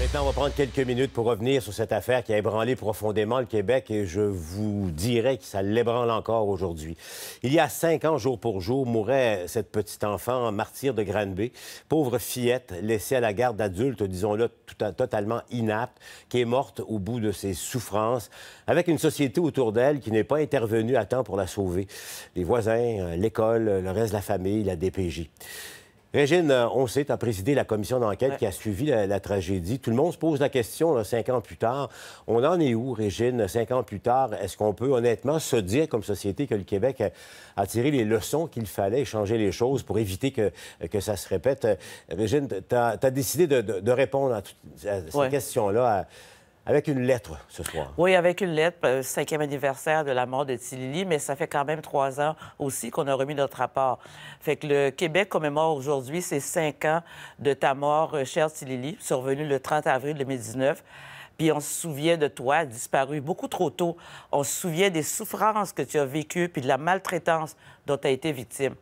Maintenant, on va prendre quelques minutes pour revenir sur cette affaire qui a ébranlé profondément le Québec et je vous dirais que ça l'ébranle encore aujourd'hui. Il y a cinq ans, jour pour jour, mourait cette petite enfant martyre de Granby, pauvre fillette laissée à la garde d'adultes, disons-le, totalement inapte, qui est morte au bout de ses souffrances, avec une société autour d'elle qui n'est pas intervenue à temps pour la sauver. Les voisins, euh, l'école, le reste de la famille, la DPJ. Régine, euh, on sait, tu as présidé la commission d'enquête qui a suivi la, tragédie. Tout le monde se pose la question, cinq ans plus tard. On en est où, Régine, cinq ans plus tard? Est-ce qu'on peut honnêtement se dire, comme société, que le Québec a, tiré les leçons qu'il fallait, changer les choses pour éviter que, que ça se répète? Euh, Régine, tu as, décidé de, répondre à toutes ces questions-là avec une lettre ce soir. Oui, avec une lettre, euh, cinquième anniversaire de la mort de Tilly, mais ça fait quand même trois ans aussi qu'on a remis notre rapport. Fait que le Québec commémore aujourd'hui ses cinq ans de ta mort, euh, chère Tilly, survenue le 30 avril 2019 puis on se souvient de toi, disparu beaucoup trop tôt. On se souvient des souffrances que tu as vécues, puis de la maltraitance dont tu as été victime.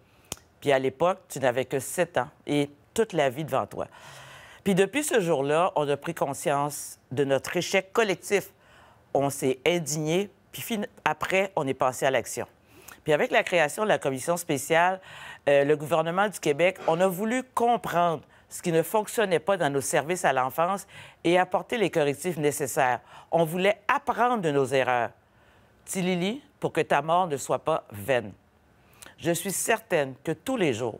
Puis à l'époque, tu n'avais que sept ans et toute la vie devant toi. Puis depuis ce jour-là, on a pris conscience de notre échec collectif. On s'est indigné, puis après, on est passé à l'action. Puis avec la création de la commission spéciale, euh, le gouvernement du Québec, on a voulu comprendre ce qui ne fonctionnait pas dans nos services à l'enfance et apporter les correctifs nécessaires. On voulait apprendre de nos erreurs. Tilili, pour que ta mort ne soit pas vaine. Je suis certaine que tous les jours,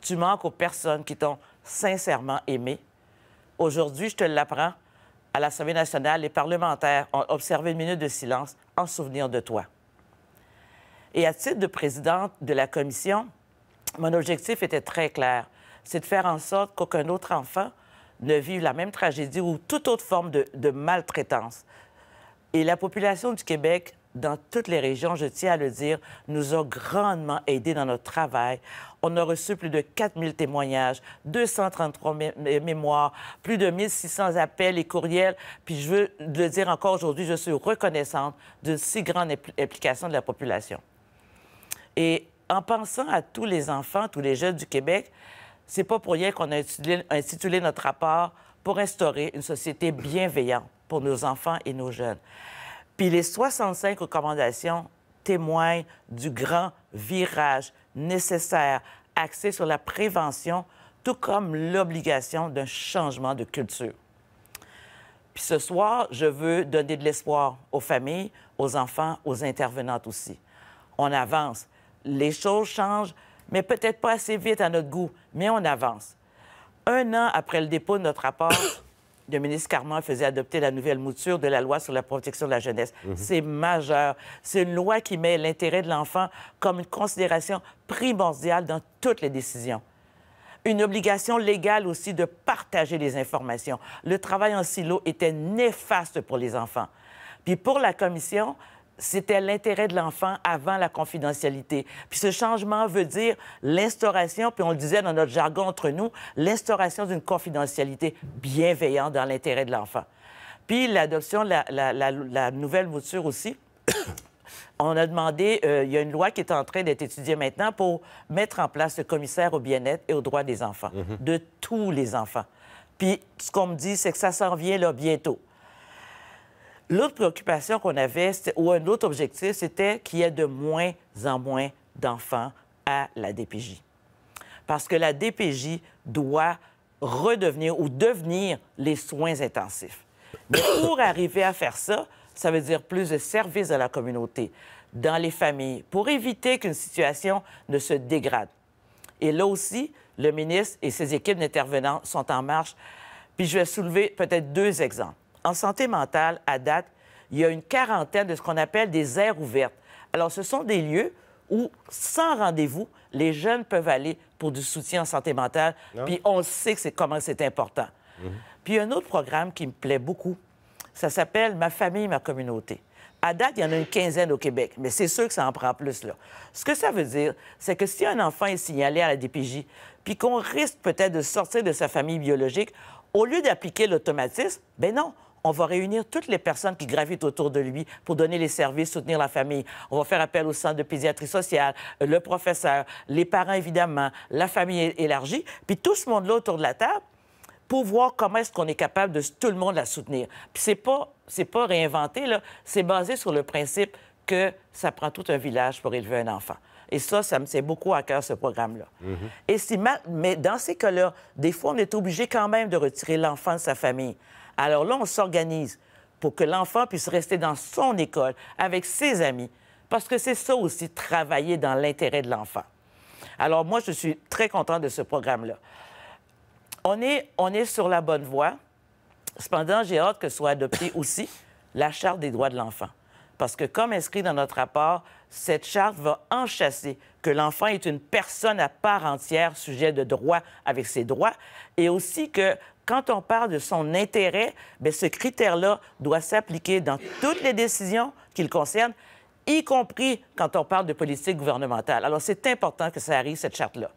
tu manques aux personnes qui t'ont sincèrement aimé Aujourd'hui, je te l'apprends, à l'Assemblée nationale, les parlementaires ont observé une minute de silence en souvenir de toi. Et à titre de présidente de la commission, mon objectif était très clair. C'est de faire en sorte qu'aucun autre enfant ne vive la même tragédie ou toute autre forme de, de maltraitance. Et la population du Québec dans toutes les régions, je tiens à le dire, nous ont grandement aidés dans notre travail. On a reçu plus de 4000 témoignages, 233 mémoires, plus de 1600 appels et courriels. Puis je veux le dire encore aujourd'hui, je suis reconnaissante de si grande implication de la population. Et en pensant à tous les enfants, tous les jeunes du Québec, c'est pas pour rien qu'on a intitulé, intitulé notre rapport pour instaurer une société bienveillante pour nos enfants et nos jeunes. Puis les 65 recommandations témoignent du grand virage nécessaire axé sur la prévention, tout comme l'obligation d'un changement de culture. Puis ce soir, je veux donner de l'espoir aux familles, aux enfants, aux intervenantes aussi. On avance. Les choses changent, mais peut-être pas assez vite à notre goût, mais on avance. Un an après le dépôt de notre rapport, le ministre Carman faisait adopter la nouvelle mouture de la loi sur la protection de la jeunesse. Mhm. C'est majeur. C'est une loi qui met l'intérêt de l'enfant comme une considération primordiale dans toutes les décisions une obligation légale aussi de partager les informations. Le travail en silo était néfaste pour les enfants. Puis pour la commission, c'était l'intérêt de l'enfant avant la confidentialité. Puis ce changement veut dire l'instauration, puis on le disait dans notre jargon entre nous, l'instauration d'une confidentialité bienveillante dans l'intérêt de l'enfant. Puis l'adoption de la, nouvelle mouture aussi. on a demandé, euh, il y a une loi qui est en train d'être étudiée maintenant pour mettre en place le commissaire au bien-être et aux droits des enfants, mhm. de tous les enfants. Puis ce qu'on me dit, c'est que ça s'en vient là bientôt. L'autre préoccupation qu'on avait, ou un autre objectif, c'était qu'il y ait de moins en moins d'enfants à la DPJ. Parce que la DPJ doit redevenir ou devenir les soins intensifs. Mais pour arriver à faire ça, ça veut dire plus de services à la communauté, dans les familles, pour éviter qu'une situation ne se dégrade. Et là aussi, le ministre et ses équipes d'intervenants sont en marche. Puis je vais soulever peut-être deux exemples en santé mentale, à date, il y a une quarantaine de ce qu'on appelle des aires ouvertes. Alors, ce sont des lieux où, sans rendez-vous, les jeunes peuvent aller pour du soutien en santé mentale. Puis on sait que c'est, comment c'est important. Mhm. Puis un autre programme qui me plaît beaucoup, ça s'appelle Ma famille, ma communauté. À date, il y en a une quinzaine au Québec, mais c'est sûr que ça en prend plus, là. Ce que ça veut dire, c'est que si un enfant est signalé à la DPJ, puis qu'on risque peut-être de sortir de sa famille biologique, au lieu d'appliquer l'automatisme, ben non, on va réunir toutes les personnes qui gravitent autour de lui pour donner les services, soutenir la famille. On va faire appel au centre de pédiatrie sociale, le professeur, les parents évidemment, la famille élargie, puis tout ce monde-là autour de la table pour voir comment est-ce qu'on est capable de tout le monde la soutenir. Puis c'est pas c'est pas réinventé là, c'est basé sur le principe que ça prend tout un village pour élever un enfant. Et ça, ça me tient beaucoup à cœur, ce programme-là. Et si Mais dans ces cas-là, des fois, on est obligé quand même de retirer l'enfant de sa famille. Alors là, on s'organise pour que l'enfant puisse rester dans son école avec ses amis. Parce que c'est ça aussi, travailler dans l'intérêt de l'enfant. Alors moi, je suis très content de ce programme-là. On est, on est sur la bonne voie. Cependant, j'ai hâte que soit adoptée aussi la Charte des droits de l'enfant. Parce que comme inscrit dans notre rapport, cette charte va enchasser que l'enfant est une personne à part entière, sujet de droit avec ses droits, et aussi que quand on parle de son intérêt, ben, ce critère-là doit s'appliquer dans toutes les décisions qui le concernent, y compris quand on parle de politique gouvernementale. Alors, c'est important que ça arrive, cette charte-là.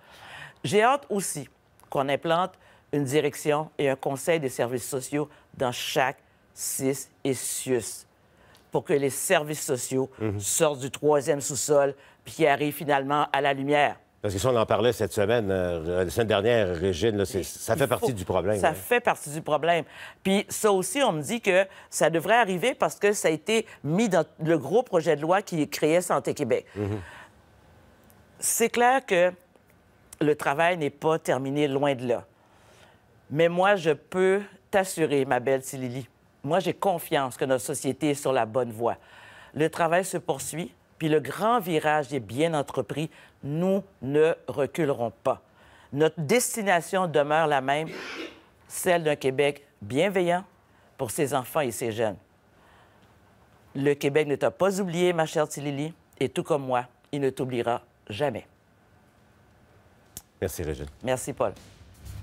J'ai hâte aussi qu'on implante une direction et un conseil des services sociaux dans chaque CIS et pour que les services sociaux mhm. sortent du troisième sous-sol puis arrivent finalement à la lumière. Parce que si on en parlait cette semaine, euh, la semaine dernière, Régine, ça fait partie du problème. Ça hein. fait partie du problème. Puis ça aussi, on me dit que ça devrait arriver parce que ça a été mis dans le gros projet de loi qui créait Santé Québec. Mhm. C'est clair que le travail n'est pas terminé loin de là. Mais moi, je peux t'assurer, ma belle Tilili, moi, j'ai confiance que notre société est sur la bonne voie. Le travail se poursuit, puis le grand virage est bien entrepris. Nous ne reculerons pas. Notre destination demeure la même, celle d'un Québec bienveillant pour ses enfants et ses jeunes. Le Québec ne t'a pas oublié, ma chère Tilili, et tout comme moi, il ne t'oubliera jamais. Merci, Régine. Merci, Paul.